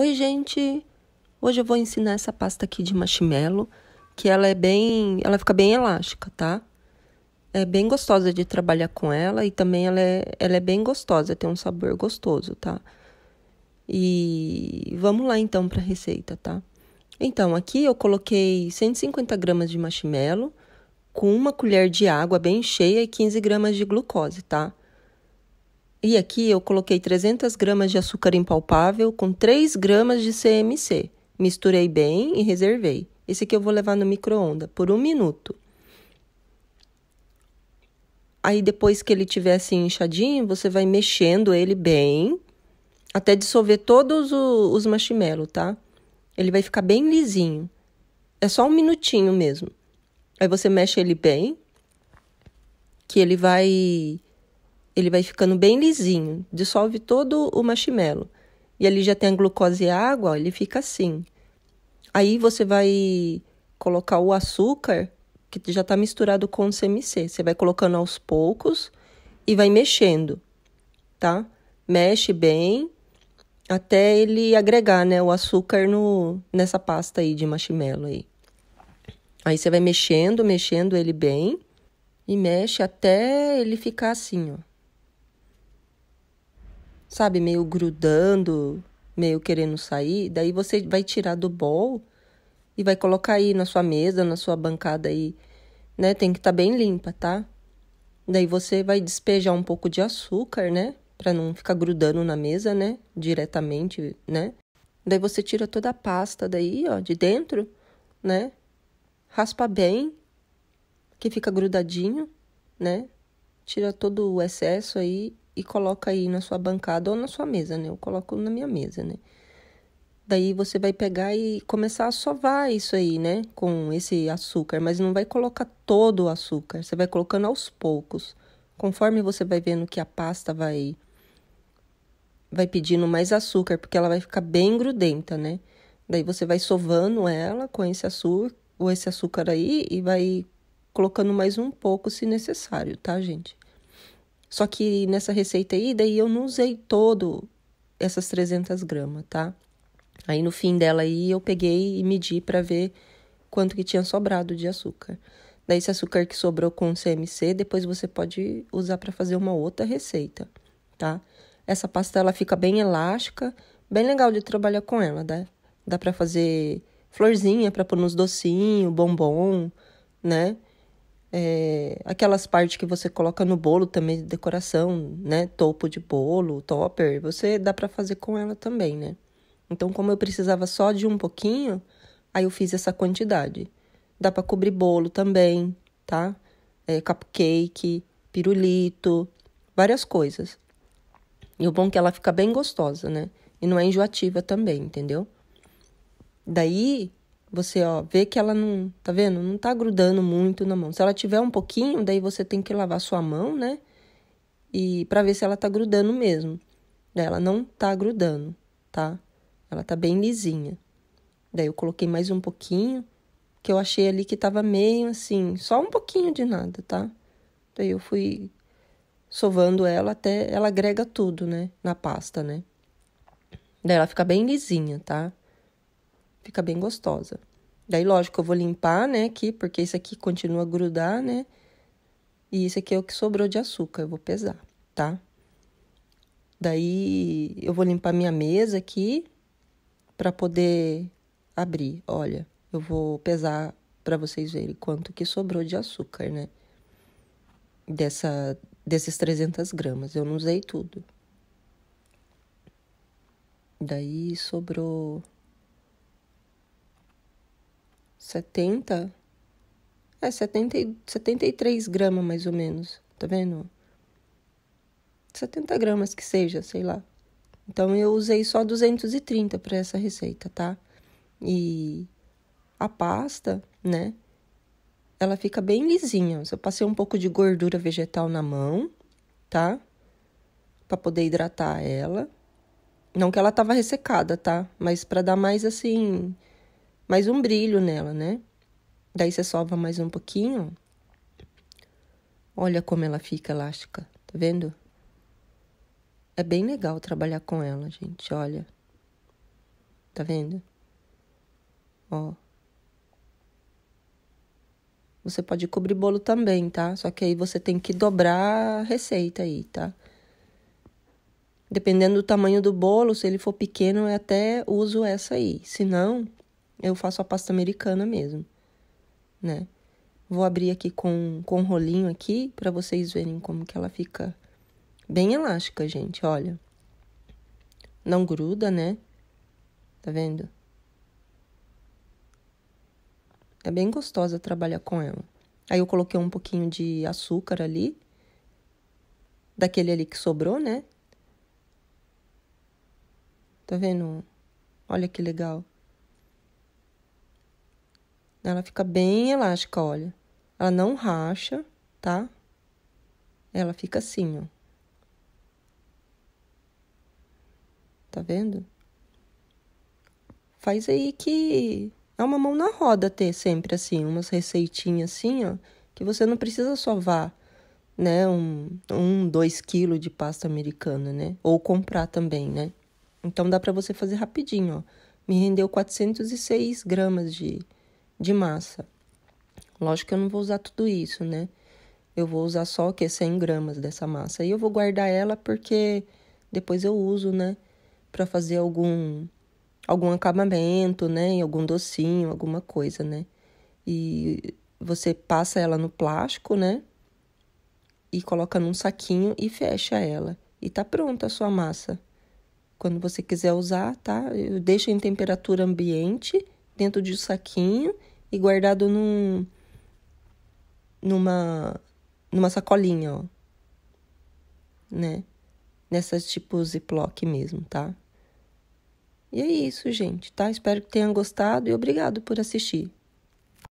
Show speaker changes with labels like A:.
A: Oi, gente. Hoje eu vou ensinar essa pasta aqui de marshmallow, que ela é bem, ela fica bem elástica, tá? É bem gostosa de trabalhar com ela e também ela é, ela é bem gostosa, tem um sabor gostoso, tá? E vamos lá então para a receita, tá? Então, aqui eu coloquei 150 gramas de marshmallow com uma colher de água bem cheia e 15 gramas de glucose, tá? E aqui eu coloquei 300 gramas de açúcar impalpável com 3 gramas de CMC. Misturei bem e reservei. Esse aqui eu vou levar no micro-ondas por um minuto. Aí depois que ele tiver assim inchadinho, você vai mexendo ele bem até dissolver todos os marshmallows, tá? Ele vai ficar bem lisinho. É só um minutinho mesmo. Aí você mexe ele bem, que ele vai ele vai ficando bem lisinho, dissolve todo o marshmallow. E ali já tem a glucose e a água, ó, ele fica assim. Aí você vai colocar o açúcar, que já está misturado com o CMC. Você vai colocando aos poucos e vai mexendo, tá? Mexe bem até ele agregar, né, o açúcar no, nessa pasta aí de marshmallow aí. Aí você vai mexendo, mexendo ele bem e mexe até ele ficar assim, ó sabe, meio grudando, meio querendo sair, daí você vai tirar do bol e vai colocar aí na sua mesa, na sua bancada aí, né? Tem que estar tá bem limpa, tá? Daí você vai despejar um pouco de açúcar, né? Para não ficar grudando na mesa, né? Diretamente, né? Daí você tira toda a pasta daí, ó, de dentro, né? Raspa bem, que fica grudadinho, né? Tira todo o excesso aí e coloca aí na sua bancada ou na sua mesa, né? Eu coloco na minha mesa, né? Daí você vai pegar e começar a sovar isso aí, né? Com esse açúcar, mas não vai colocar todo o açúcar, você vai colocando aos poucos. Conforme você vai vendo que a pasta vai vai pedindo mais açúcar, porque ela vai ficar bem grudenta, né? Daí você vai sovando ela com esse açúcar, ou esse açúcar aí e vai colocando mais um pouco se necessário, tá, gente? Só que nessa receita aí, daí eu não usei todo essas 300 gramas, tá? Aí no fim dela aí eu peguei e medi para ver quanto que tinha sobrado de açúcar. Daí esse açúcar que sobrou com CMC, depois você pode usar para fazer uma outra receita, tá? Essa pasta ela fica bem elástica, bem legal de trabalhar com ela, né? Dá para fazer florzinha para pôr nos docinhos, bombom, né? É, aquelas partes que você coloca no bolo também de decoração, né? Topo de bolo, topper, você dá para fazer com ela também, né? Então, como eu precisava só de um pouquinho, aí eu fiz essa quantidade. Dá para cobrir bolo também, tá? É, cupcake, pirulito, várias coisas. E o bom é que ela fica bem gostosa, né? E não é enjoativa também, entendeu? Daí você, ó, vê que ela não, tá vendo? Não tá grudando muito na mão. Se ela tiver um pouquinho, daí você tem que lavar sua mão, né? E para ver se ela tá grudando mesmo. Daí ela não tá grudando, tá? Ela tá bem lisinha. Daí eu coloquei mais um pouquinho, que eu achei ali que tava meio assim, só um pouquinho de nada, tá? Daí eu fui sovando ela até ela agrega tudo, né, na pasta, né? Daí ela fica bem lisinha, tá? Fica bem gostosa. Daí, lógico, eu vou limpar, né, aqui, porque isso aqui continua a grudar, né? E isso aqui é o que sobrou de açúcar, eu vou pesar, tá? Daí, eu vou limpar minha mesa aqui para poder abrir. Olha, eu vou pesar para vocês verem quanto que sobrou de açúcar, né? Dessa, desses 300 gramas, eu não usei tudo. Daí, sobrou 70? É, 70, 73 gramas mais ou menos, tá vendo? 70 gramas que seja, sei lá. Então eu usei só 230 para essa receita, tá? E a pasta, né? Ela fica bem lisinha. Eu passei um pouco de gordura vegetal na mão, tá? Para poder hidratar ela. Não que ela tava ressecada, tá? Mas para dar mais assim mais um brilho nela, né? Daí você sova mais um pouquinho. Olha como ela fica elástica, tá vendo? É bem legal trabalhar com ela, gente, olha. Tá vendo? Ó. Você pode cobrir bolo também, tá? Só que aí você tem que dobrar a receita aí, tá? Dependendo do tamanho do bolo, se ele for pequeno, eu até uso essa aí. Se não, eu faço a pasta americana mesmo, né? Vou abrir aqui com, com um rolinho aqui para vocês verem como que ela fica bem elástica, gente, olha. Não gruda, né? Tá vendo? É bem gostosa trabalhar com ela. Aí eu coloquei um pouquinho de açúcar ali, daquele ali que sobrou, né? Tá vendo? Olha que legal. Ela fica bem elástica, olha. Ela não racha, tá? Ela fica assim, ó. Tá vendo? Faz aí que é uma mão na roda ter sempre assim, umas receitinhas assim, ó, que você não precisa só vá, né, um, um dois quilos de pasta americana, né? Ou comprar também, né? Então dá para você fazer rapidinho, ó. Me rendeu 406 gramas de de massa. Lógico que eu não vou usar tudo isso, né? Eu vou usar só o que 100 gramas dessa massa e eu vou guardar ela porque depois eu uso, né, para fazer algum algum acabamento, né, algum docinho, alguma coisa, né? E você passa ela no plástico, né? E coloca num saquinho e fecha ela. E tá pronta a sua massa. Quando você quiser usar, tá? Deixa em temperatura ambiente dentro de um saquinho e guardado num numa numa sacolinha, ó. Né? Nessas tipo Ziploc mesmo, tá? E é isso, gente, tá? Espero que tenham gostado e obrigado por assistir.